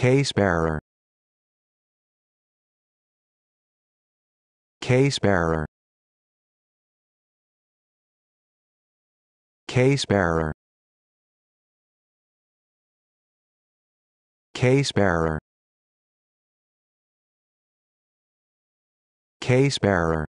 Case bearer. Case bearer. Case bearer. Case bearer. Case bearer.